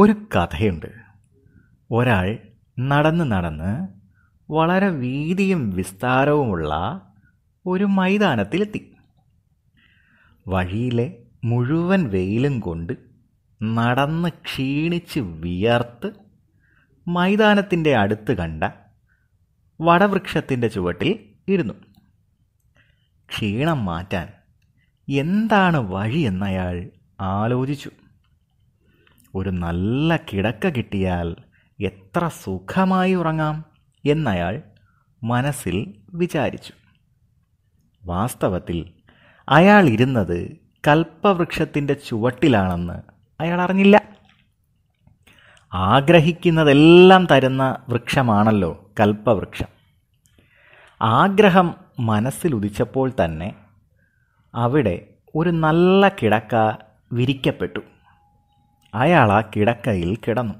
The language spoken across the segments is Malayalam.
ഒരു കഥയുണ്ട് ഒരാൾ നടന്ന് നടന്ന് വളരെ വീതിയും വിസ്താരവുമുള്ള ഒരു മൈതാനത്തിലെത്തി വഴിയിലെ മുഴുവൻ വെയിലും കൊണ്ട് നടന്ന് ക്ഷീണിച്ച് വിയർത്ത് മൈതാനത്തിൻ്റെ അടുത്ത് കണ്ട വടവൃക്ഷത്തിൻ്റെ ചുവട്ടിൽ ഇരുന്നു ക്ഷീണം മാറ്റാൻ എന്താണ് വഴിയെന്നയാൾ ആലോചിച്ചു ഒരു നല്ല കിടക്ക കിട്ടിയാൽ എത്ര സുഖമായി ഉറങ്ങാം എന്നയാൾ മനസ്സിൽ വിചാരിച്ചു വാസ്തവത്തിൽ അയാൾ ഇരുന്നത് കൽപ്പവൃക്ഷത്തിൻ്റെ ചുവട്ടിലാണെന്ന് അയാൾ അറിഞ്ഞില്ല ആഗ്രഹിക്കുന്നതെല്ലാം തരുന്ന വൃക്ഷമാണല്ലോ കൽപ്പവൃക്ഷം ആഗ്രഹം മനസ്സിലുദിച്ചപ്പോൾ തന്നെ അവിടെ ഒരു നല്ല കിടക്ക വിരിക്കപ്പെട്ടു അയാൾ ആ കിടക്കയിൽ കിടന്നു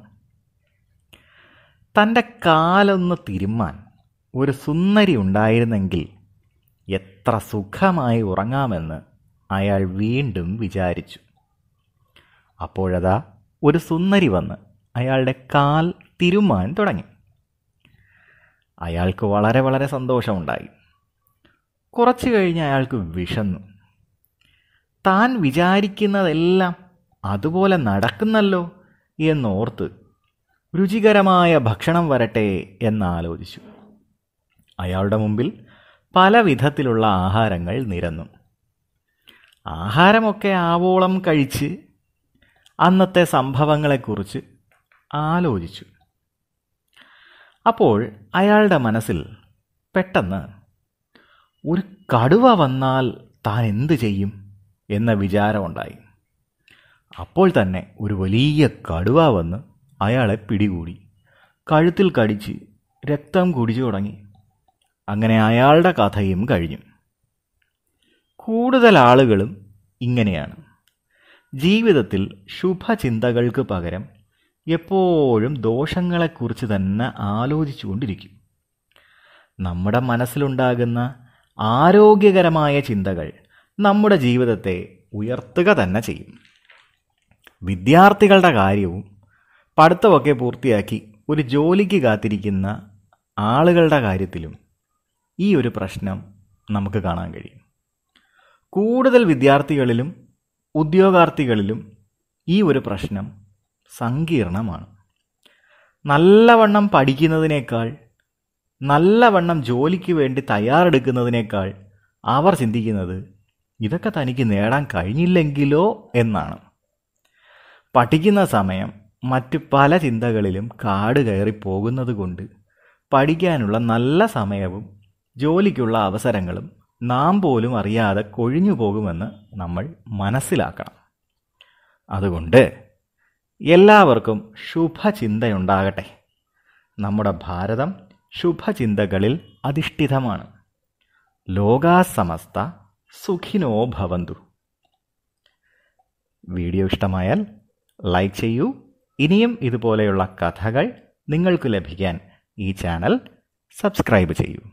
തൻ്റെ കാലൊന്ന് തിരുമ്മാൻ ഒരു സുന്ദരി ഉണ്ടായിരുന്നെങ്കിൽ എത്ര സുഖമായി ഉറങ്ങാമെന്ന് അയാൾ വീണ്ടും വിചാരിച്ചു അപ്പോഴതാ ഒരു സുന്ദരി വന്ന് അയാളുടെ കാൽ തിരുമാൻ തുടങ്ങി അയാൾക്ക് വളരെ വളരെ സന്തോഷമുണ്ടായി കുറച്ചു കഴിഞ്ഞ് അയാൾക്ക് വിഷന്നു താൻ വിചാരിക്കുന്നതെല്ലാം അതുപോലെ നടക്കുന്നല്ലോ എന്നോർത്ത് രുചികരമായ ഭക്ഷണം വരട്ടെ എന്നാലോചിച്ചു അയാളുടെ മുമ്പിൽ പല വിധത്തിലുള്ള ആഹാരങ്ങൾ നിരന്നു ആഹാരമൊക്കെ ആവോളം കഴിച്ച് അന്നത്തെ സംഭവങ്ങളെക്കുറിച്ച് ആലോചിച്ചു അപ്പോൾ അയാളുടെ മനസ്സിൽ പെട്ടെന്ന് ഒരു കടുവ വന്നാൽ താൻ എന്തു ചെയ്യും എന്ന വിചാരമുണ്ടായി അപ്പോൾ തന്നെ ഒരു വലിയ കടുവ വന്ന് അയാളെ പിടികൂടി കഴുത്തിൽ കടിച്ച് രക്തം കുടിച്ചു തുടങ്ങി അങ്ങനെ അയാളുടെ കഥയും കഴിഞ്ഞു കൂടുതൽ ആളുകളും ഇങ്ങനെയാണ് ജീവിതത്തിൽ ശുഭചിന്തകൾക്ക് പകരം എപ്പോഴും ദോഷങ്ങളെക്കുറിച്ച് തന്നെ ആലോചിച്ചുകൊണ്ടിരിക്കും നമ്മുടെ മനസ്സിലുണ്ടാകുന്ന ആരോഗ്യകരമായ ചിന്തകൾ നമ്മുടെ ജീവിതത്തെ ഉയർത്തുക തന്നെ ചെയ്യും വിദ്യാർത്ഥികളുടെ കാര്യവും പഠിത്തമൊക്കെ പൂർത്തിയാക്കി ഒരു ജോലിക്ക് കാത്തിരിക്കുന്ന ആളുകളുടെ കാര്യത്തിലും ഈ ഒരു പ്രശ്നം നമുക്ക് കാണാൻ കഴിയും കൂടുതൽ വിദ്യാർത്ഥികളിലും ഉദ്യോഗാർത്ഥികളിലും ഈ ഒരു പ്രശ്നം സങ്കീർണമാണ് നല്ലവണ്ണം പഠിക്കുന്നതിനേക്കാൾ നല്ലവണ്ണം ജോലിക്ക് വേണ്ടി തയ്യാറെടുക്കുന്നതിനേക്കാൾ അവർ ചിന്തിക്കുന്നത് ഇതൊക്കെ തനിക്ക് നേടാൻ കഴിഞ്ഞില്ലെങ്കിലോ എന്നാണ് പഠിക്കുന്ന സമയം മറ്റു പല ചിന്തകളിലും കാട് കയറി പോകുന്നതുകൊണ്ട് പഠിക്കാനുള്ള നല്ല സമയവും ജോലിക്കുള്ള അവസരങ്ങളും നാം പോലും അറിയാതെ കൊഴിഞ്ഞു പോകുമെന്ന് നമ്മൾ മനസ്സിലാക്കണം അതുകൊണ്ട് എല്ലാവർക്കും ശുഭചിന്തയുണ്ടാകട്ടെ നമ്മുടെ ഭാരതം ശുഭചിന്തകളിൽ അധിഷ്ഠിതമാണ് ലോകാസമസ്ത സുഖിനോ ഭവന്തു വീഡിയോ ഇഷ്ടമായാൽ ലൈക്ക് ചെയ്യൂ ഇനിയും ഇതുപോലെയുള്ള കഥകൾ നിങ്ങൾക്ക് ലഭിക്കാൻ ഈ ചാനൽ സബ്സ്ക്രൈബ് ചെയ്യൂ